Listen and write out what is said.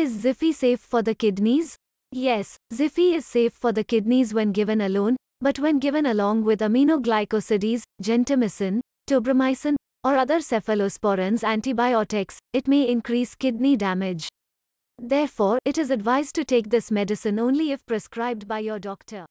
Is Ziffy safe for the kidneys? Yes, Ziffy is safe for the kidneys when given alone, but when given along with aminoglycosides, gentamicin, tobramycin, or other cephalosporins antibiotics, it may increase kidney damage. Therefore, it is advised to take this medicine only if prescribed by your doctor.